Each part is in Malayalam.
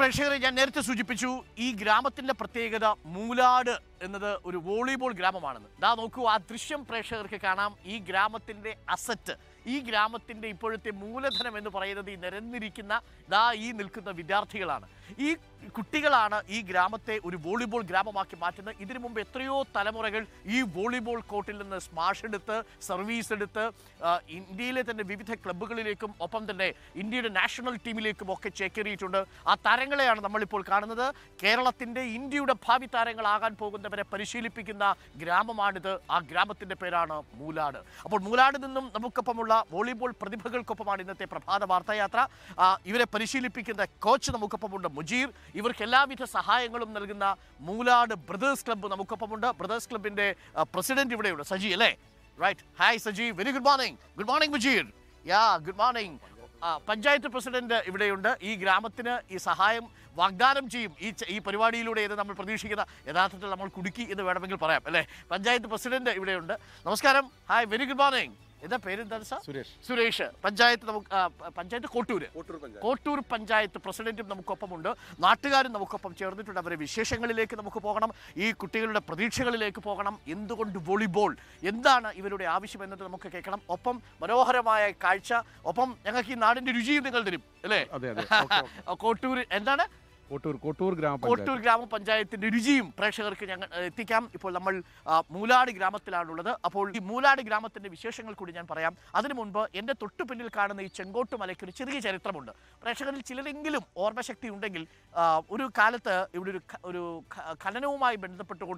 പ്രേക്ഷകരെ ഞാൻ നേരത്തെ സൂചിപ്പിച്ചു ഈ ഗ്രാമത്തിന്റെ പ്രത്യേകത മൂലാട് എന്നത് ഒരു വോളിബോൾ ഗ്രാമമാണെന്ന് ദാ നോക്കൂ ആ ദൃശ്യം പ്രേക്ഷകർക്ക് കാണാം ഈ ഗ്രാമത്തിന്റെ അസറ്റ് ഈ ഗ്രാമത്തിന്റെ ഇപ്പോഴത്തെ മൂലധനം എന്ന് പറയുന്നത് ഈ നിരന്നിരിക്കുന്ന ദാ ഈ നിൽക്കുന്ന വിദ്യാർത്ഥികളാണ് ഈ കുട്ടികളാണ് ഈ ഗ്രാമത്തെ ഒരു വോളിബോൾ ഗ്രാമമാക്കി മാറ്റുന്നത് ഇതിനു മുമ്പ് എത്രയോ തലമുറകൾ ഈ വോളിബോൾ കോർട്ടിൽ നിന്ന് സ്മാഷ് എടുത്ത് സർവീസ് എടുത്ത് ഇന്ത്യയിലെ തന്നെ വിവിധ ക്ലബ്ബുകളിലേക്കും ഒപ്പം തന്നെ ഇന്ത്യയുടെ നാഷണൽ ടീമിലേക്കും ഒക്കെ ചേക്കേറിയിട്ടുണ്ട് ആ താരങ്ങളെയാണ് നമ്മളിപ്പോൾ കാണുന്നത് കേരളത്തിൻ്റെ ഇന്ത്യയുടെ ഭാവി താരങ്ങളാകാൻ പോകുന്നവരെ പരിശീലിപ്പിക്കുന്ന ഗ്രാമമാണിത് ആ ഗ്രാമത്തിൻ്റെ പേരാണ് മൂലാട് അപ്പോൾ മൂലാട് നിന്നും നമുക്കൊപ്പമുള്ള വോളിബോൾ പ്രതിഭകൾക്കൊപ്പമാണ് ഇന്നത്തെ പ്രഭാത വാർത്തായാത്ര ഇവരെ പരിശീലിപ്പിക്കുന്ന കോച്ച് നമുക്കൊപ്പമുണ്ട് മുജീബ് ഇവർക്ക് എല്ലാവിധ സഹായങ്ങളും നൽകുന്ന മൂലാട് ബ്രദേഴ്സ് ക്ലബ്ബ് നമുക്കൊപ്പമുണ്ട് ബ്രദേഴ്സ് ക്ലബിന്റെ പ്രസിഡന്റ് ഇവിടെയുണ്ട് സജി അല്ലേ right hi Saji very good morning good morning Mujeeb yeah good morning panchayat president ഇവിടെയുണ്ട് ഈ ഗ്രാമത്തിന് ഈ സഹായം വാഗ്ദാനം ചെയ്യും ഈ ഈ പരിപാടിയിലൂടെ ഏത് നമ്മൾ പ്രതീക്ഷിക്കുന്ന യഥാർത്ഥത്തിൽ നമ്മൾ കുടുക്കി എന്ന് വേണമെങ്കിൽ പറയാം അല്ലേ പഞ്ചായത്ത് പ്രസിഡന്റ് ഇവിടെയുണ്ട് നമസ്കാരം ഹായ് വെരി ഗുഡ് മോർണിംഗ് എന്താ പേരെന്താണ് സാർ സുരേഷ് സുരേഷ് പഞ്ചായത്ത് നമുക്ക് പഞ്ചായത്ത് കോട്ടൂര് കോട്ടൂർ പഞ്ചായത്ത് പ്രസിഡന്റും നമുക്കൊപ്പമുണ്ട് നാട്ടുകാരും നമുക്കൊപ്പം ചേർന്നിട്ടുണ്ട് അവരെ വിശേഷങ്ങളിലേക്ക് നമുക്ക് പോകണം ഈ കുട്ടികളുടെ പ്രതീക്ഷകളിലേക്ക് പോകണം എന്തുകൊണ്ട് വോളിബോൾ എന്താണ് ഇവരുടെ ആവശ്യം എന്നത് നമുക്ക് കേൾക്കണം ഒപ്പം മനോഹരമായ കാഴ്ച ഒപ്പം ഞങ്ങൾക്ക് ഈ നാടിന്റെ രുചിയും നിങ്ങൾ തരും അല്ലേ കോട്ടൂർ എന്താണ് കോട്ടൂർ ഗ്രാമപഞ്ചായത്തിന്റെ രുചിയും പ്രേക്ഷകർക്ക് ഞങ്ങൾ എത്തിക്കാം ഇപ്പോൾ നമ്മൾ മൂലാട് ഗ്രാമത്തിലാണുള്ളത് അപ്പോൾ ഈ മൂലാട് ഗ്രാമത്തിന്റെ വിശേഷങ്ങൾ കൂടി ഞാൻ പറയാം അതിനു മുൻപ് എൻ്റെ തൊട്ടു പിന്നിൽ കാണുന്ന ഈ ചെങ്കോട്ട് മലയ്ക്ക് ഒരു ചെറിയ ചരിത്രമുണ്ട് പ്രേക്ഷകരിൽ ചിലരെങ്കിലും ഓർമ്മശക്തി ഉണ്ടെങ്കിൽ ഒരു കാലത്ത് ഇവിടെ ഒരു ഒരു ഖനനവുമായി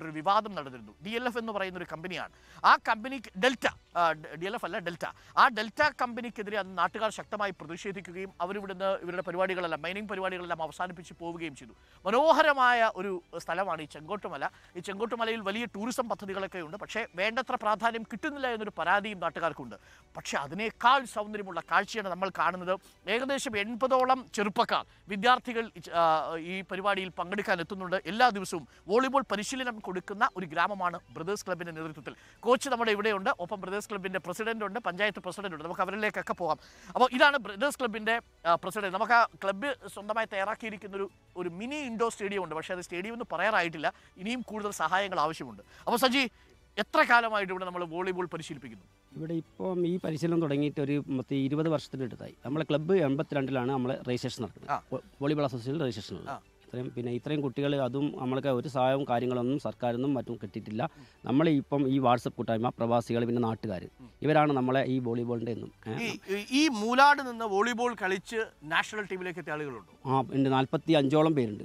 ഒരു വിവാദം നടന്നിരുന്നു ഡി എൽ എഫ് എന്ന് പറയുന്ന ഒരു കമ്പനിയാണ് ആ company Delta D L F അല്ല ഡെൽറ്റ ആ ഡെൽറ്റ കമ്പനിക്കെതിരെ അന്ന് നാട്ടുകാർ ശക്തമായി പ്രതിഷേധിക്കുകയും അവരിവിടുന്ന് ഇവരുടെ പരിപാടികളെല്ലാം മൈനിങ് പരിപാടികളെല്ലാം അവസാനിപ്പിച്ച് പോവുകയും നൽകുകയും ചെയ്തു മനോഹരമായ ഒരു സ്ഥലമാണ് ഈ ചെങ്കോട്ടുമല ഈ ചെങ്കോട്ടുമലയിൽ വലിയ ടൂറിസം പദ്ധതികളൊക്കെ ഉണ്ട് പക്ഷേ വേണ്ടത്ര പ്രാധാന്യം കിട്ടുന്നില്ല എന്നൊരു പരാതിയും നാട്ടുകാർക്കുണ്ട് പക്ഷേ അതിനേക്കാൾ സൗന്ദര്യമുള്ള കാഴ്ചയാണ് നമ്മൾ കാണുന്നത് ഏകദേശം എൺപതോളം ചെറുപ്പക്കാർ വിദ്യാർത്ഥികൾ ഈ പരിപാടിയിൽ പങ്കെടുക്കാൻ എത്തുന്നുണ്ട് എല്ലാ ദിവസവും വോളിബോൾ പരിശീലനം കൊടുക്കുന്ന ഒരു ഗ്രാമമാണ് ബ്രദേഴ്സ് ക്ലബിൻ്റെ നേതൃത്വത്തിൽ കോച്ച് നമ്മുടെ ഇവിടെയുണ്ട് ഒപ്പം ബ്രദേഴ്സ് ക്ലബിൻ്റെ പ്രസിഡന്റ് ഉണ്ട് പഞ്ചായത്ത് പ്രസിഡൻ്റ് ഉണ്ട് നമുക്ക് അവരിലേക്കൊക്കെ പോകാം അപ്പോൾ ഇതാണ് ബ്രദേഴ്സ് ക്ലബിൻ്റെ പ്രസിഡന്റ് നമുക്ക് ആ ക്ലബ്ബ് സ്വന്തമായി തയ്യാറാക്കിയിരിക്കുന്നൊരു ഒരു മിനി ഇൻഡോർ സ്റ്റേഡിയം ഉണ്ട് പക്ഷേ അത് സ്റ്റേഡിയം എന്ന് പറയാറായിട്ടില്ല ഇനിയും കൂടുതൽ സഹായങ്ങൾ ആവശ്യമുണ്ട് അപ്പോൾ സജി എത്ര കാലമായിട്ട് ഇവിടെ നമ്മൾ വോളിബോൾ പരിശീലിപ്പിക്കുന്നു ഇവിടെ ഇപ്പം ഈ പരിശീലനം തുടങ്ങിയിട്ട് ഒരു മൊത്തം ഇരുപത് വർഷത്തിനടുത്തായി നമ്മളെ ക്ലബ്ബ് എൺപത്തിരണ്ടിലാണ് നമ്മൾ രജിസ്ട്രേഷൻ നടക്കുന്നത് വോളിബോൾ അസോസിയേഷൻ രജിസ്ട്രേഷൻ ഉള്ളത് ഇത്രയും പിന്നെ ഇത്രയും കുട്ടികൾ അതും നമ്മൾക്ക് ഒരു സഹായവും കാര്യങ്ങളൊന്നും സർക്കാരൊന്നും മറ്റും കിട്ടിയിട്ടില്ല നമ്മൾ ഇപ്പം ഈ വാട്സപ്പ് കൂട്ടായ്മ പ്രവാസികൾ പിന്നെ നാട്ടുകാർ ഇവരാണ് നമ്മളെ ഈ വോളിബോളിൻ്റെ എന്നും ഈ മൂലാട് നിന്ന് വോളിബോൾ കളിച്ച് നാഷണൽ ടീമിലേക്ക് എത്തിയ ആളുകളുണ്ട് ആ ഉണ്ട് നാൽപ്പത്തി അഞ്ചോളം പേരുണ്ട്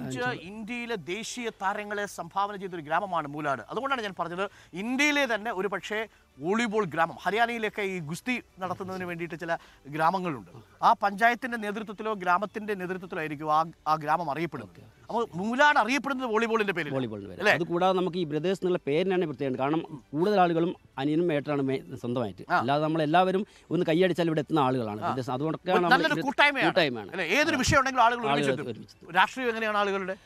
അഞ്ച് ഇന്ത്യയിലെ ദേശീയ താരങ്ങളെ സംഭാവന ചെയ്തൊരു ഗ്രാമമാണ് മൂലാട് അതുകൊണ്ടാണ് ഞാൻ പറഞ്ഞത് ഇന്ത്യയിലെ തന്നെ ഒരു പക്ഷേ വോളിബോൾ ഗ്രാമം ഹരിയാനയിലൊക്കെ ഈ ഗുസ്തി നടത്തുന്നതിന് വേണ്ടിയിട്ട് ചില ഗ്രാമങ്ങളുണ്ട് ആ പഞ്ചായത്തിന്റെ നേതൃത്വത്തിലോ ഗ്രാമത്തിന്റെ നേതൃത്വത്തിലോ ആയിരിക്കും ആ ആ ഗ്രാമം അറിയപ്പെടുന്നത് അപ്പോൾ മൂലാട് അറിയപ്പെടുന്നത് വോളിബോളിന്റെ പേര് വോളിബോളിന്റെ പേര് അത് കൂടാതെ നമുക്ക് ഈ ബ്രദേഴ്സ് എന്നുള്ള പേരിനാണ് പ്രത്യേകം കാരണം കൂടുതൽ ആളുകളും അനിയനും മേട്ടാണ് സ്വന്തമായിട്ട് അല്ലാതെ നമ്മൾ എല്ലാവരും ഒന്ന് കൈയടിച്ചാൽ ഇവിടെ എത്തുന്ന ആളുകളാണ് അതുകൊണ്ടൊക്കെയാണ് കൂട്ടായ്മയാണ് ഏതൊരു വിഷയം ഉണ്ടെങ്കിലും ആളുകൾ രാഷ്ട്രീയം എങ്ങനെയാണ് ആളുകളുടെ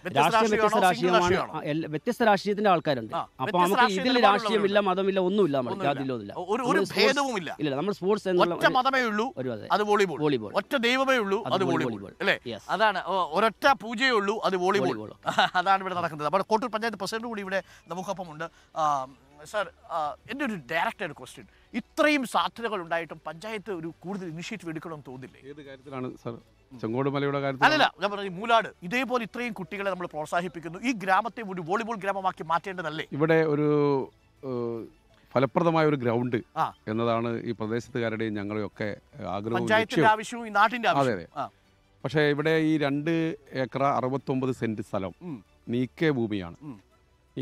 വ്യത്യസ്ത രാഷ്ട്രീയത്തിന്റെ ആൾക്കാരുണ്ട് അപ്പൊ നമുക്ക് ഇതിൽ രാഷ്ട്രീയമില്ല മതമില്ല ഒന്നുമില്ല നമ്മൾ ജാതിയിലൊന്നുമില്ല ഒരു ഭേദവുമില്ല ഇല്ല നമ്മൾ സ്പോർട്സ് എന്നുള്ള മതമേ ഉള്ളൂ അത് വോളിബോൾ വോളിബോൾ ഒറ്റ ദൈവമേ ഉള്ളൂ അത് വോളിബോൾ അല്ലേ അതാണ് ഒരൊറ്റ പൂജയേ ഉള്ളൂ അത് വോളിബോൾ അതാണ് ഇവിടെ നടക്കുന്നത് അപ്പോൾ കോട്ടൂർ പഞ്ചായത്ത് പ്രസിഡന്റ് കൂടി ഇവിടെ നമുക്കൊപ്പം ഉണ്ട് സാർ എൻ്റെ ഒരു ഡയറക്റ്റ് ക്വസ്റ്റ്യൻ ഇത്രയും സാധ്യതകൾ ഉണ്ടായിട്ടും പഞ്ചായത്ത് ഒരു കൂടുതൽ ഇനിഷ്യേറ്റീവ് എന്ന് തോന്നില്ലേ ഏത് കാര്യത്തിലാണ് സാർ ചെങ്കോട് മലയുടെ കാര്യത്തിൽ അല്ലല്ല ഞാൻ പറഞ്ഞു മൂലാട് ഇതേപോലെ ഇത്രയും കുട്ടികളെ നമ്മൾ പ്രോത്സാഹിപ്പിക്കുന്നു ഈ ഗ്രാമത്തെ ഒരു വോളിബോൾ ഗ്രാമമാക്കി മാറ്റേണ്ടതല്ലേ ഇവിടെ ഒരു ഫലപ്രദമായ ഒരു ഗ്രൗണ്ട് എന്നതാണ് ഈ പ്രദേശത്തുകാരുടെയും ഞങ്ങളെയൊക്കെ ആഗ്രഹവും ആവശ്യവും നാട്ടിന്റെ അതെ അതെ പക്ഷേ ഇവിടെ ഈ രണ്ട് ഏക്കർ അറുപത്തൊമ്പത് സെന്റ് സ്ഥലം നീക്കേ ഭൂമിയാണ്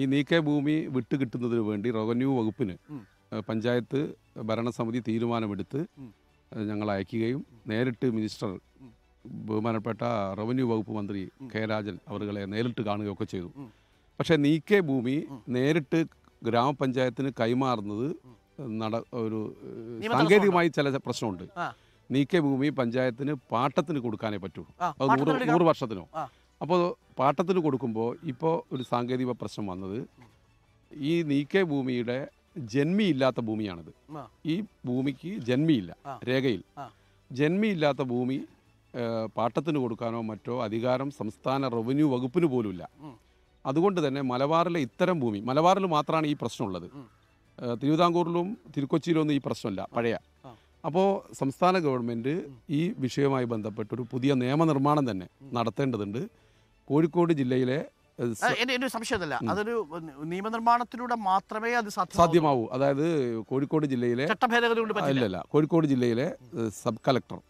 ഈ നീക്കേ ഭൂമി വിട്ടുകിട്ടുന്നതിന് വേണ്ടി റവന്യൂ വകുപ്പിന് പഞ്ചായത്ത് ഭരണസമിതി തീരുമാനമെടുത്ത് ഞങ്ങൾ അയക്കുകയും നേരിട്ട് മിനിസ്റ്റർ ബഹുമാനപ്പെട്ട റവന്യൂ വകുപ്പ് മന്ത്രി കെ രാജൻ അവരുകളെ നേരിട്ട് കാണുകയൊക്കെ ചെയ്തു പക്ഷേ നീക്കേ ഭൂമി നേരിട്ട് ഗ്രാമപഞ്ചായത്തിന് കൈമാറുന്നത് നട ഒരു സാങ്കേതികമായി ചില പ്രശ്നമുണ്ട് നീക്കേ ഭൂമി പഞ്ചായത്തിന് പാട്ടത്തിന് കൊടുക്കാനേ പറ്റൂ അത് നൂറ് നൂറ് വർഷത്തിനോ അപ്പോൾ പാട്ടത്തിന് കൊടുക്കുമ്പോൾ ഇപ്പോൾ ഒരു സാങ്കേതിക പ്രശ്നം വന്നത് ഈ നീക്കെ ഭൂമിയുടെ ജന്മിയില്ലാത്ത ഭൂമിയാണിത് ഈ ഭൂമിക്ക് ജന്മിയില്ല രേഖയിൽ ജന്മിയില്ലാത്ത ഭൂമി പാട്ടത്തിന് കൊടുക്കാനോ മറ്റോ അധികാരം സംസ്ഥാന റവന്യൂ വകുപ്പിന് പോലുമില്ല അതുകൊണ്ട് തന്നെ മലബാറിലെ ഇത്തരം ഭൂമി മലബാറിൽ മാത്രമാണ് ഈ പ്രശ്നമുള്ളത് തിരുവിതാംകൂറിലും തിരുക്കൊച്ചിയിലൊന്നും ഈ പ്രശ്നമില്ല പഴയ അപ്പോൾ സംസ്ഥാന ഗവൺമെൻറ് ഈ വിഷയവുമായി ബന്ധപ്പെട്ടൊരു പുതിയ നിയമനിർമ്മാണം തന്നെ നടത്തേണ്ടതുണ്ട് കോഴിക്കോട് ജില്ലയിലെ എൻ്റെ അതൊരു നിയമനിർമ്മാണത്തിലൂടെ മാത്രമേ അത് സാധ്യമാവൂ അതായത് കോഴിക്കോട് ജില്ലയിലെ അല്ലല്ല കോഴിക്കോട് ജില്ലയിലെ സബ് കളക്ടർ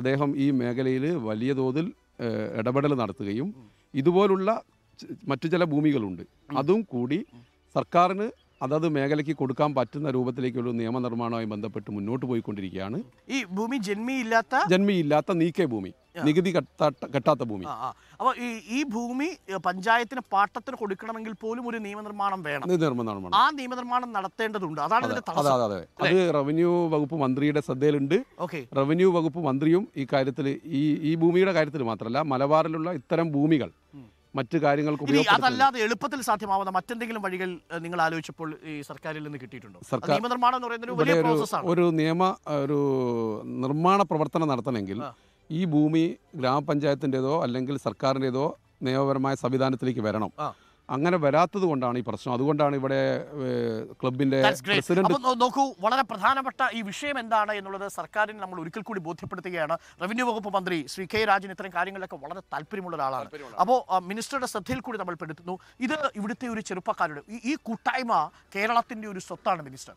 അദ്ദേഹം ഈ മേഖലയിൽ വലിയ തോതിൽ ഇടപെടൽ നടത്തുകയും ഇതുപോലുള്ള മറ്റു ചില ഭൂമികളുണ്ട് അതും കൂടി സർക്കാരിന് അതത് മേഖലയ്ക്ക് കൊടുക്കാൻ പറ്റുന്ന രൂപത്തിലേക്കുള്ള നിയമനിർമ്മാണവുമായി ബന്ധപ്പെട്ട് മുന്നോട്ട് പോയിക്കൊണ്ടിരിക്കുകയാണ് ഈ ഭൂമി ജന്മിയില്ലാത്ത ജന്മിയില്ലാത്ത നീക്കേ ഭൂമി നികുതി കെട്ടാത്ത ഭൂമി അപ്പോൾ ഈ ഈ ഭൂമി പഞ്ചായത്തിന് പാട്ടത്തിന് കൊടുക്കണമെങ്കിൽ പോലും ഒരു നിയമനിർമ്മാണം വേണം നിയമനിർമ്മാണം ആ നിയമനിർമ്മാണം നടത്തേണ്ടതുണ്ട് അതാണ് അതെ അതെ അതെ അത് റവന്യൂ വകുപ്പ് മന്ത്രിയുടെ ശ്രദ്ധയിലുണ്ട് റവന്യൂ വകുപ്പ് മന്ത്രിയും ഈ കാര്യത്തിൽ ഈ ഈ ഭൂമിയുടെ കാര്യത്തിൽ മാത്രമല്ല മലബാറിലുള്ള ഇത്തരം ഭൂമികൾ മറ്റു കാര്യങ്ങൾക്ക് അതല്ലാതെ എളുപ്പത്തിൽ സാധ്യമാവുന്ന മറ്റെന്തെങ്കിലും വഴികൾ നിങ്ങൾ ആലോചിച്ചപ്പോൾ ഈ സർക്കാരിൽ നിന്ന് കിട്ടിയിട്ടുണ്ടോ സർക്കാർ നിയമനിർമ്മാണം എന്ന് പറയുന്നത് ഒരു നിയമ ഒരു നിർമ്മാണ പ്രവർത്തനം നടത്തണമെങ്കിൽ ഈ ഭൂമി ഗ്രാമപഞ്ചായത്തിൻ്റെതോ അല്ലെങ്കിൽ സർക്കാരിൻ്റെതോ നിയമപരമായ സംവിധാനത്തിലേക്ക് വരണം അങ്ങനെ വരാത്തത് കൊണ്ടാണ് ഈ പ്രശ്നം അതുകൊണ്ടാണ് ഇവിടെ ക്ലബിന്റെ പ്രസിഡന്റ് നോക്കൂ വളരെ പ്രധാനപ്പെട്ട ഈ വിഷയം എന്താണ് എന്നുള്ളത് സർക്കാരിന് നമ്മൾ ഒരിക്കൽ കൂടി ബോധ്യപ്പെടുത്തുകയാണ് റവന്യൂ വകുപ്പ് മന്ത്രി ശ്രീ കെ രാജൻ ഇത്തരം കാര്യങ്ങളിലൊക്കെ വളരെ താല്പര്യമുള്ള ഒരാളാണ് അപ്പോൾ മിനിസ്റ്ററുടെ ശ്രദ്ധയിൽ കൂടി നമ്മൾ പെടുത്തുന്നു ഇത് ഇവിടുത്തെ ഒരു ചെറുപ്പക്കാരുടെ ഈ കൂട്ടായ്മ കേരളത്തിന്റെ ഒരു സ്വത്താണ് മിനിസ്റ്റർ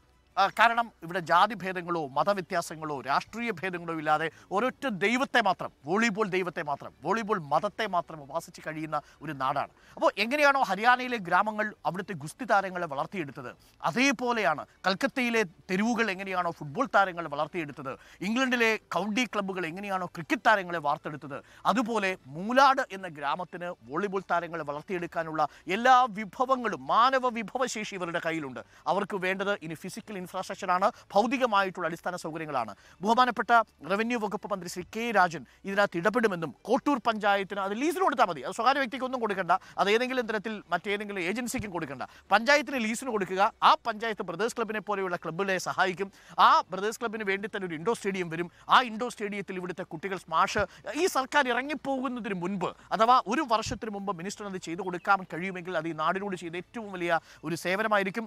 കാരണം ഇവിടെ ജാതി ഭേദങ്ങളോ മതവ്യത്യാസങ്ങളോ രാഷ്ട്രീയ ഭേദങ്ങളോ ഇല്ലാതെ ഒരൊറ്റ ദൈവത്തെ മാത്രം വോളിബോൾ ദൈവത്തെ മാത്രം വോളിബോൾ മതത്തെ മാത്രം ഉപാസിച്ച് കഴിയുന്ന ഒരു നാടാണ് അപ്പോൾ എങ്ങനെയാണോ ഹരിയാനയിലെ ഗ്രാമങ്ങൾ അവിടുത്തെ ഗുസ്തി താരങ്ങളെ വളർത്തിയെടുത്തത് അതേപോലെയാണ് കൽക്കത്തയിലെ തെരുവുകൾ എങ്ങനെയാണോ ഫുട്ബോൾ താരങ്ങളെ വളർത്തിയെടുത്തത് ഇംഗ്ലണ്ടിലെ കൗണ്ടി ക്ലബ്ബുകൾ എങ്ങനെയാണോ ക്രിക്കറ്റ് താരങ്ങളെ വാർത്തെടുത്തത് അതുപോലെ മൂലാട് എന്ന ഗ്രാമത്തിന് വോളിബോൾ താരങ്ങളെ വളർത്തിയെടുക്കാനുള്ള എല്ലാ വിഭവങ്ങളും മാനവ വിഭവശേഷി ഇവരുടെ കയ്യിലുണ്ട് അവർക്ക് വേണ്ടത് ഇനി ഫിസിക്കൽ ഇൻഫ്രാസ്ട്രക്ചറാണ് ഭൗതികമായിട്ടുള്ള അടിസ്ഥാന സൗകര്യങ്ങളാണ് ബഹുമാനപ്പെട്ട റവന്യൂ വകുപ്പ് മന്ത്രി ശ്രീ കെ രാജൻ ഇതിനകത്ത് ഇടപെടുമെന്നും കോട്ടൂർ പഞ്ചായത്തിന് അത് ലീസിന് കൊടുത്താൽ മതി അത് സ്വകാര്യ വ്യക്തിക്കൊന്നും കൊടുക്കേണ്ട അത് ഏതെങ്കിലും തരത്തിൽ മറ്റേതെങ്കിലും ഏജൻസിക്കും കൊടുക്കേണ്ട പഞ്ചായത്തിന് ലീസിന് കൊടുക്കുക ആ പഞ്ചായത്ത് ബ്രദേഴ്സ് ക്ലബിനെ പോലെയുള്ള ക്ലബ്ബുകളെ സഹായിക്കും ആ ബ്രദേഴ്സ് ക്ലബിന് വേണ്ടി തന്നെ ഒരു ഇൻഡോ സ്റ്റേഡിയം വരും ആ ഇൻഡോ സ്റ്റേഡിയത്തിൽ ഇവിടുത്തെ കുട്ടികൾ സ്മാഷ് ഈ സർക്കാർ ഇറങ്ങിപ്പോകുന്നതിന് മുൻപ് അഥവാ ഒരു വർഷത്തിന് മുമ്പ് മിനിസ്റ്റർ അത് ചെയ്തു കൊടുക്കാൻ കഴിയുമെങ്കിൽ അത് ഈ നാടിനോട് ചെയ്ത ഏറ്റവും വലിയ ഒരു സേവനമായിരിക്കും